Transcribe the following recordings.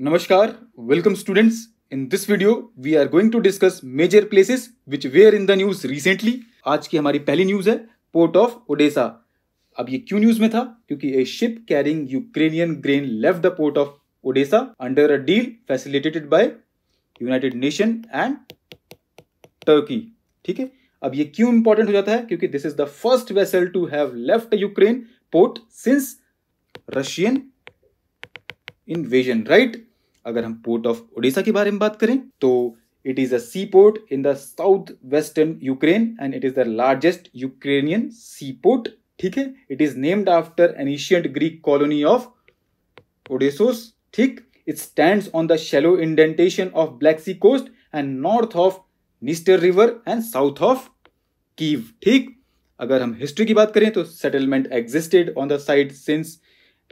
नमस्कार welcome students in this video we are going to discuss major places which were in the news recently आज की हमारी पहली news है port of Odesa अब ये क्यों न्यूज में था क्योंकि a ship carrying Ukrainian grain left the port of Odessa under a deal facilitated by United Nation and Turkey ठीक है अब ये क्यों इंपॉर्टेंट हो जाता है क्योंकि this is the first vessel to have left Ukraine port since Russian invasion right अगर हम पोर्ट ऑफ ओडिशा के बारे में बात करें तो it is a sea port in the south western Ukraine and it is the largest Ukrainian sea port ठीक है it is named after an ancient Greek colony of Odessos ठीक it stand on the shallow indentation of Black Sea coast and north of Dniester river and south of Kyiv ठीक अगर हम history की बात करें तो settlement existed on the side since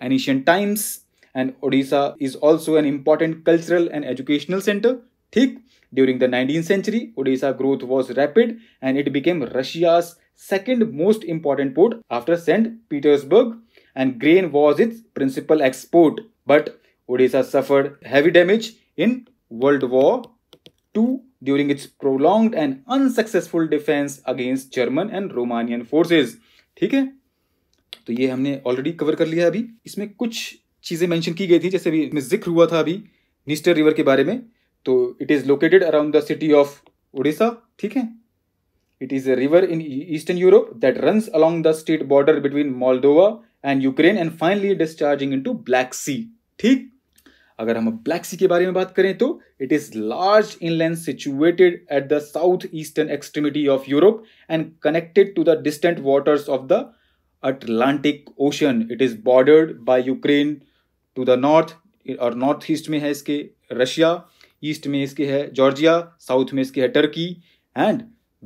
ancient times and Odisha is also an important cultural and educational center. Thick. During the 19th century, Odisha growth was rapid and it became Russia's second most important port after St. Petersburg and grain was its principal export. But Odisha suffered heavy damage in World War II during its prolonged and unsuccessful defense against German and Romanian forces. ठीक है तो ये हमने already cover कर लिया अभी इसमें कुछ चीज़ें मेंशन की गई थी जैसे भी इसमें जिक्र हुआ था अभी निस्टर रिवर के बारे में तो it is located around the city of Odesa ठीक है it is a river in eastern Europe that runs along the state border between Moldova and Ukraine and finally discharging into Black Sea ठीक अगर हम black सी के बारे में बात करें तो it is large inland situated at the south eastern extremity of Europe and connected to the distant waters of the Atlantic Ocean it is bordered by Ukraine to the north और north east में है इसके Russia east में इसके है Georgia south में इसके है टर्की एंड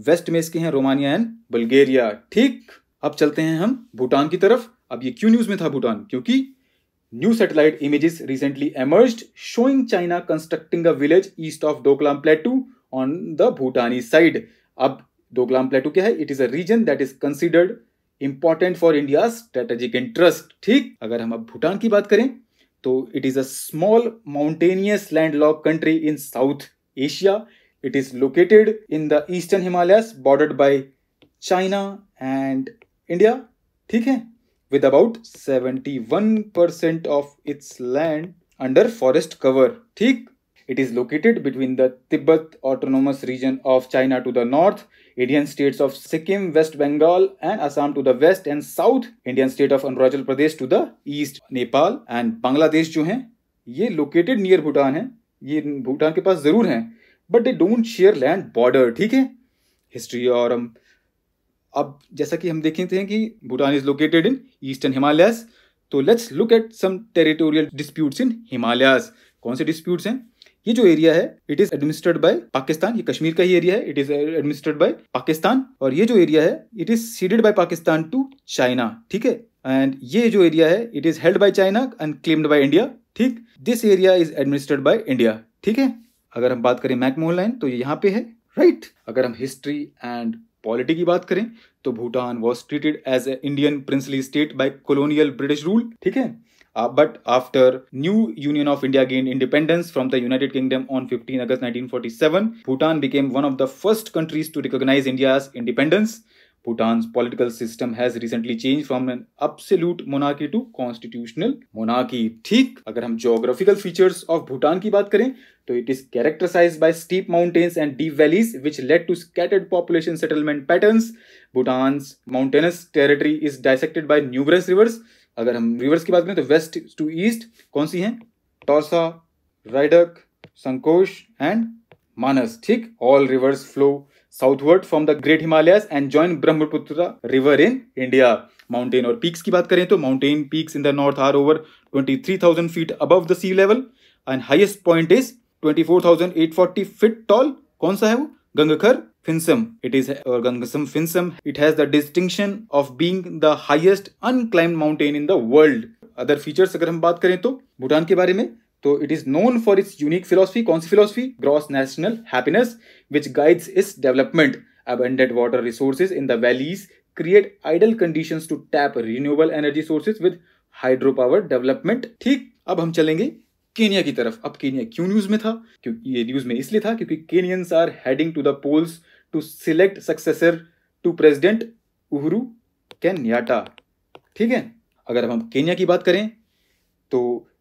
वेस्ट में इसके हैं रोमानिया एंड बल्गेरिया ठीक अब चलते हैं हम भूटान की तरफ अब ये क्यों न्यूज में था भूटान क्योंकि new satellite images recently emerge showing China constructing a village east of Doklam plateau on the Bhutani side अब डोकलाम प्लेटू क्या है it is a region that is considered important for India strategic interest ठीक अगर हम अब भूटान की बात करें So it is a small mountainous landlocked country in South Asia. It is located in the eastern Himalayas bordered by China and India. ठीक with about 71% of its land under forest cover. ठीक It is located between the Tibet Autonomous Region of China to the north, Indian states of Sikkim, West Bengal, and Assam to the west and south, Indian state of Arunachal Pradesh to the east, Nepal and Bangladesh जो हैं ये located near Bhutan है ये भूटान के पास ज़रूर हैं but they don't share land border ठीक है हिस्ट्री और हम अब जैसा कि हम देखते हैं कि Bhutan is located in eastern Himalayas तो let's look at some territorial disputes in Himalayas कौन से डिस्प्यूट्स हैं ये जो एरिया है it is administered by Pakistan ये कश्मीर का ही एरिया है it is administered by Pakistan और ये जो एरिया है it is ceded by Pakistan to China ठीक है एंड ये जो एरिया है it is held by China and claimed bye India ठीक this area is administered by India ठीक है अगर हम बात करें मैकमोहन लाइन तो ये यहाँ पे है राइट right? अगर हम हिस्ट्री एंड पॉलिटी की बात करें तो Bhutan was treated as a Indian princely state by colonial British rule ठीक है Uh, but after new Union of India gained independence from the United Kingdom on 15 August 1947, Bhutan became one of the first countries to recognize India's independence. Bhutan's political system has recently changed from an absolute monarchy to constitutional monarchy. ठीक अगर हम geographical features of Bhutan की बात करें तो it is characterized by steep mountains and deep valleys which led to scattered population settlement patterns. Bhutan's mountainous territory is dissected by numerous rivers अगर हम reverse की बात करें तो वेस्ट टू ईस्ट कौन सी हैं टॉसा राइडक संकोश एंड मानस ठीक all rivers flow southward from the great Himalayas and join Brahmaputra river in India mountain और पीक्स की बात करें तो mountain peaks in the north are over twenty three thousand feet above the sea level and highest point is twenty four thousand eight forty feet tall कौन सा है वो Gangakhar Finsum. It is or Gangasam Finsum. It has the distinction of being the highest unclimbed mountain in the world. Other features अगर हम बात करें तो भूटान के बारे में तो it is known for its unique philosophy कौन सी philosophy gross national happiness which guides its development abundant water resources in the valleys create ideal conditions to tap renewable energy sources with hydropower development ठीक अब हम चलेंगे Kenya की तरफ अब Kenya क्यों न्यूज में था क्योंकि ये न्यूज में इसलिए था क्योंकि Kenyans are heading to the polls to select successor to president Uhuru Kenyatta ठीक है अगर हम केनिया की बात करें तो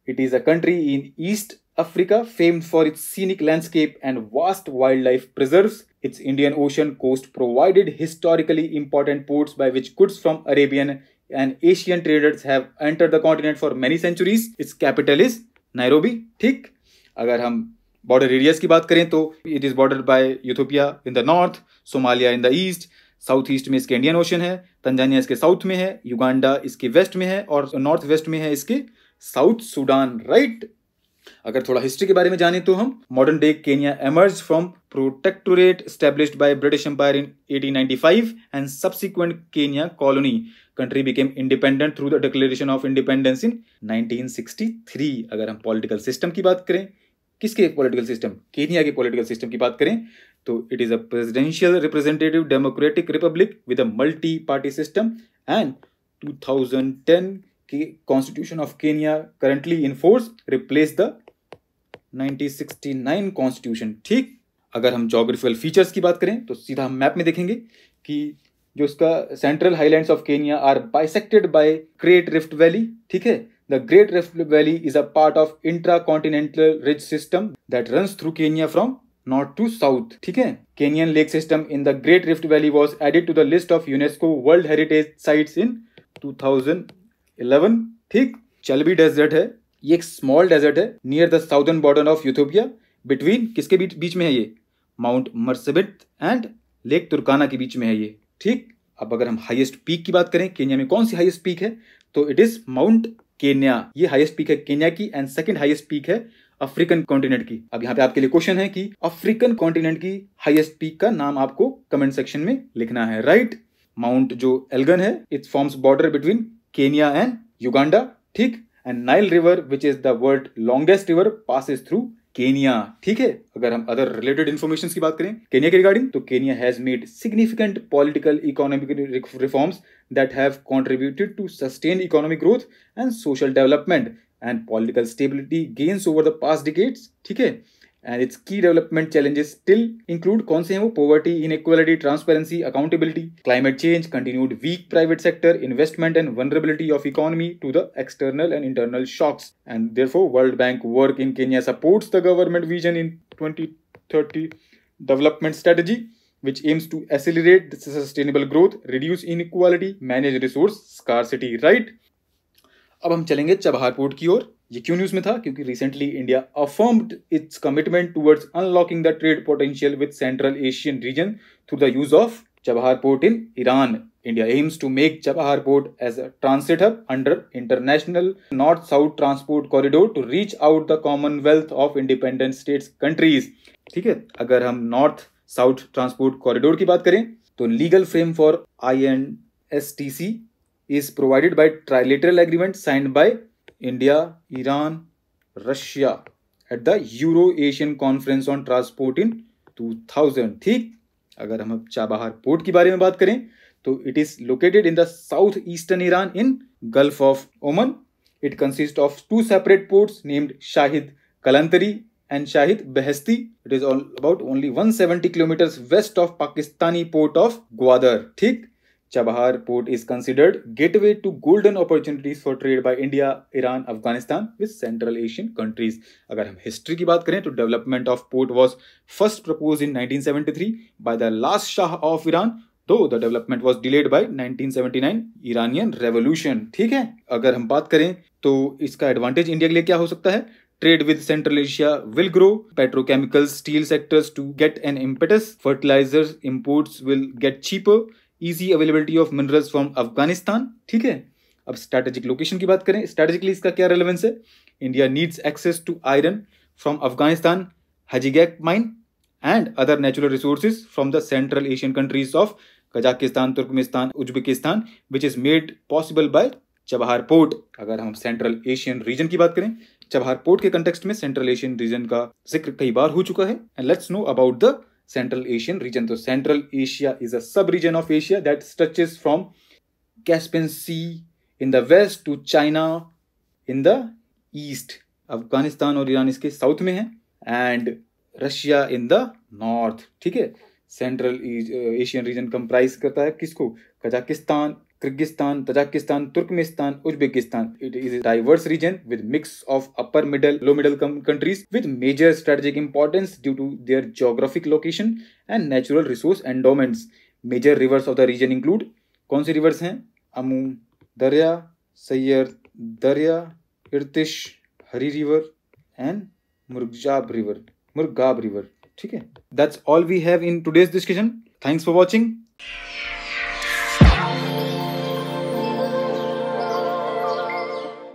it is a country in East Africa famed for its scenic landscape and vast wildlife preserve its Indian Ocean coast provided historically important ports by which goods from Arabian and Asian traders have enter the continent for many centuries its capital is Nairobi ठीक अगर हम border areas की बात करें तो it is border by Ethiopia in the north Somalia in the east south east में इसके Indian Ocean है तंजानिया इसके साउथ में है युगांडा इसके वेस्ट में है और नॉर्थ वेस्ट में है इसके साउथ सूडान राइट अगर थोड़ा हिस्ट्री के बारे में जाने तो हम modern day Kenya emerge from protectorate establish by British Empire in 1895 and subsequent Kenya colony country became independent through the declaration of independence in 1963 अगर हम पॉलिटिकल सिस्टम की बात करें किसके पॉलिटिकल सिस्टम केनिया के पॉलिटिकल सिस्टम की बात करें तो it is a presidential representative democratic republic with a multi party system and 2010 constitution of Kenya currently in force replace the 1969 constitution ठीक अगर हम जोग्राफिकल फीचर्स की बात करें तो सीधा हम मैप में देखेंगे कि जो उसका central highlands of Kenya are bisected by Great Rift Valley ठीक है the Great Rift Valley is a part of intra continental ridge system that runs through Kenya from north to south ठीक है Kenyan lake system in the Great Rift Valley was added to the list of UNESCO world heritage sites in 2000 eleven ठीक Chalbi desert है ये एक small desert है near the southern border of Ethiopia between किसके बीच बीच में है ये Mount Marsabit and lake Turkana के बीच में है ये ठीक अब अगर हम हाईएस्ट पीक की बात करें केन्या में कौन सी हाईएस्ट पीक है तो इट इज माउंट केन्या ये हाईएस्ट पीक है केन्या की एंड सेकंड हाईएस्ट पीक है अफ्रीकन कॉन्टिनेंट की अब यहाँ पे आपके लिए क्वेश्चन है कि अफ्रीकन कॉन्टिनेंट की हाईएस्ट पीक का नाम आपको कमेंट सेक्शन में लिखना है राइट माउंट जो एल्गन है it forms border between Kenya and Uganda ठीक and Nile river which is the world longest river passes through Kenya ठीक है अगर हम अदर रिलेटेड इन्फॉर्मेशन की बात करें केनिया के रिगार्डिंग तो Kenya has made significant political economic reforms that have contributed to sustain economic growth and social development and political stability gains over the past decades ठीक है and its key development challenges still include कौन से हैं poverty, inequality, transparency, accountability, climate change, continued weak private sector, investment and vulnerability of economy to the external and internal shocks. And therefore, World Bank work in Kenya supports the government vision in 2030 development strategy which aims to accelerate sustainable growth, reduce inequality, manage resource scarcity, right? अब हम चलेंगे चबहार port की ओर ये क्यों news में था क्योंकि recently India affirmed its commitment towards unlocking the trade potential with Central Asian region through the use of Chabahar port in Iran India aims to make Chabahar port as a transit hub under International North South Transport Corridor to reach out the Commonwealth of Independent States countries ठीक है अगर हम north South Transport corridor की बात करें तो legal frame for I N S T C is provided by trilateral agreement signed by India Iran Russia at the Euro Asian conference on transport in 2000 ठीक अगर हम अब चाबहार पोर्ट के बारे में बात करें तो it is located in the south eastern Iran in Gulf of Oman it consist of two separate ports named Shahid Kalantari and Shahid Beheshti it is all about only 170 kilometre west of Pakistani port of Gwadar ठीक Chabahar port is considered gateway to golden opportunities for trade by India Iran Afghanistan with Central Asian countries अगर हम history की बात करें तो development of port was first propose in 1973 by the last Shah of Iran though the development was delayed by nineteen Iranian revolution ठीक है अगर हम बात करें तो इसका एडवांटेज इंडिया के लिए क्या हो सकता है trade with Central Asia will grow petrochemical steel sectors to get an impetus fertiliser imports will get cheaper easy availability of minerals from Afghanistan ठीक है अब स्ट्रैटेजिक लोकेशन की बात करें स्ट्रैटेजिकली इसका क्या रेलेवेंस है India needs access to iron from Afghanistan Hajigak mine and other natural resources from the Central Asian countries of Kazakhstan Turkmenistan Uzbekistan which is made possible by Chabahar port अगर हम Central Asian region की बात करें Chabahar port के context में सेंट्रल Asian रीजन का जिक्र कई बार हो चुका है and let's know about the Central Asian region तो सेंट्रल एशिया इज अ सब reason of Asia that stretches from Caspian Sea in the west to China in the east Afghanistan और ईरान इसके साउथ में है and Russia in the north ठीक है Central Asian region comprise करता है किसको Kazakhstan Kyrgyzstan, Tajikistan, Turkmenistan, Uzbekistan. It is a diverse region with mix of upper middle, low middle countries with major strategic importance due to their geographic location and natural resource endowments. Major rivers of the region include कौन सी reverse हैं अमू Darya Syr Darya Irtysh Hari river and Murghab river Murghab river ठीक है that's all we have in today's discussion thanks for watching